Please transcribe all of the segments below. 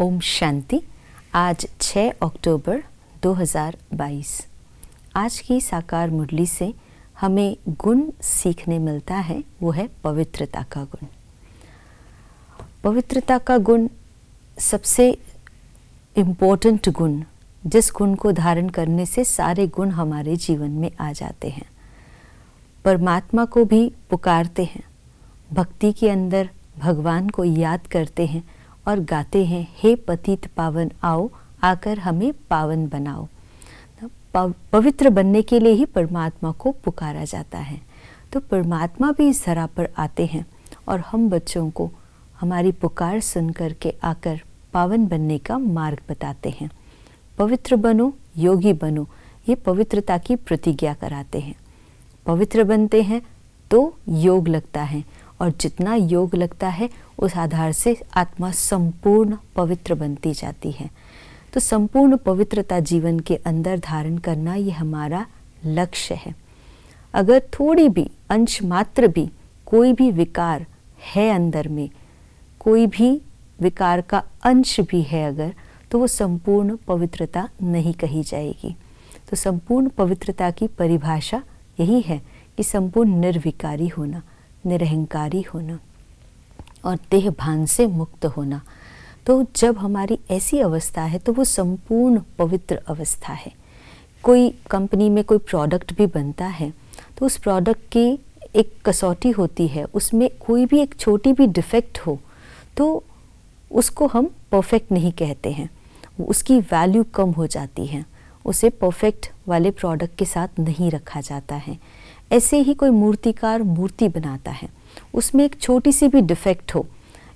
ओम शांति आज 6 अक्टूबर 2022 आज की साकार मुरली से हमें गुण सीखने मिलता है वो है पवित्रता का गुण पवित्रता का गुण सबसे इम्पोर्टेंट गुण जिस गुण को धारण करने से सारे गुण हमारे जीवन में आ जाते हैं परमात्मा को भी पुकारते हैं भक्ति के अंदर भगवान को याद करते हैं और गाते हैं हे पतित पावन आओ आकर हमें पावन बनाओ तो पवित्र बनने के लिए ही परमात्मा को पुकारा जाता है तो परमात्मा भी इस धरा पर आते हैं और हम बच्चों को हमारी पुकार सुन कर के आकर पावन बनने का मार्ग बताते हैं पवित्र बनो योगी बनो ये पवित्रता की प्रतिज्ञा कराते हैं पवित्र बनते हैं तो योग लगता है और जितना योग लगता है उस आधार से आत्मा संपूर्ण पवित्र बनती जाती है तो संपूर्ण पवित्रता जीवन के अंदर धारण करना ये हमारा लक्ष्य है अगर थोड़ी भी अंश मात्र भी कोई भी विकार है अंदर में कोई भी विकार का अंश भी है अगर तो वो संपूर्ण पवित्रता नहीं कही जाएगी तो संपूर्ण पवित्रता की परिभाषा यही है कि संपूर्ण निर्विकारी होना निरहंकारी होना और देह भान से मुक्त होना तो जब हमारी ऐसी अवस्था है तो वो संपूर्ण पवित्र अवस्था है कोई कंपनी में कोई प्रोडक्ट भी बनता है तो उस प्रोडक्ट की एक कसौटी होती है उसमें कोई भी एक छोटी भी डिफेक्ट हो तो उसको हम परफेक्ट नहीं कहते हैं उसकी वैल्यू कम हो जाती है उसे परफेक्ट वाले प्रोडक्ट के साथ नहीं रखा जाता है ऐसे ही कोई मूर्तिकार मूर्ति बनाता है उसमें एक छोटी सी भी डिफेक्ट हो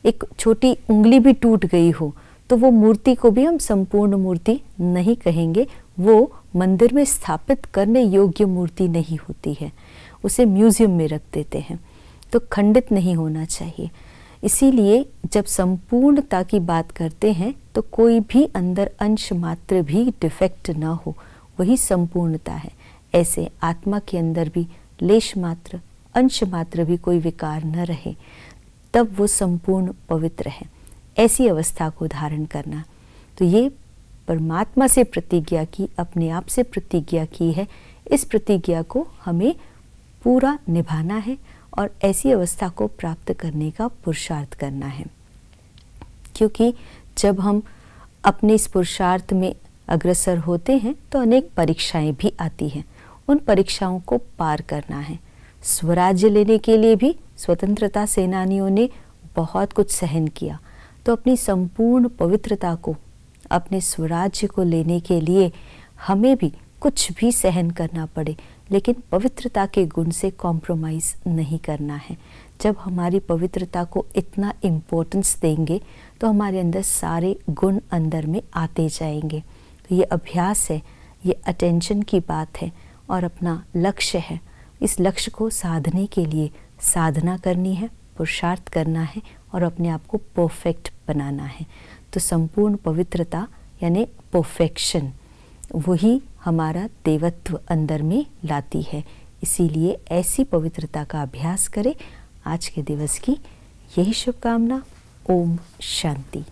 एक छोटी उंगली भी टूट गई हो तो वो मूर्ति को भी हम संपूर्ण मूर्ति नहीं कहेंगे वो मंदिर में स्थापित करने योग्य मूर्ति नहीं होती है उसे म्यूज़ियम में रख देते हैं तो खंडित नहीं होना चाहिए इसीलिए जब संपूर्णता की बात करते हैं तो कोई भी अंदर अंश मात्र भी डिफेक्ट ना हो वही संपूर्णता है ऐसे आत्मा के अंदर भी लेश मात्र अंश मात्र भी कोई विकार न रहे तब वो संपूर्ण पवित्र है ऐसी अवस्था को धारण करना तो ये परमात्मा से प्रतिज्ञा की अपने आप से प्रतिज्ञा की है इस प्रतिज्ञा को हमें पूरा निभाना है और ऐसी अवस्था को प्राप्त करने का पुरुषार्थ करना है क्योंकि जब हम अपने इस पुरुषार्थ में अग्रसर होते हैं तो अनेक परीक्षाएं भी आती हैं उन परीक्षाओं को पार करना है स्वराज्य लेने के लिए भी स्वतंत्रता सेनानियों ने बहुत कुछ सहन किया तो अपनी संपूर्ण पवित्रता को अपने स्वराज्य को लेने के लिए हमें भी कुछ भी सहन करना पड़े लेकिन पवित्रता के गुण से कॉम्प्रोमाइज़ नहीं करना है जब हमारी पवित्रता को इतना इम्पोर्टेंस देंगे तो हमारे अंदर सारे गुण अंदर में आते जाएंगे तो ये अभ्यास है ये अटेंशन की बात है और अपना लक्ष्य है इस लक्ष्य को साधने के लिए साधना करनी है पुरुषार्थ करना है और अपने आप को परफेक्ट बनाना है तो संपूर्ण पवित्रता यानी परफेक्शन वही हमारा देवत्व अंदर में लाती है इसीलिए ऐसी पवित्रता का अभ्यास करें आज के दिवस की यही शुभकामना ओम शांति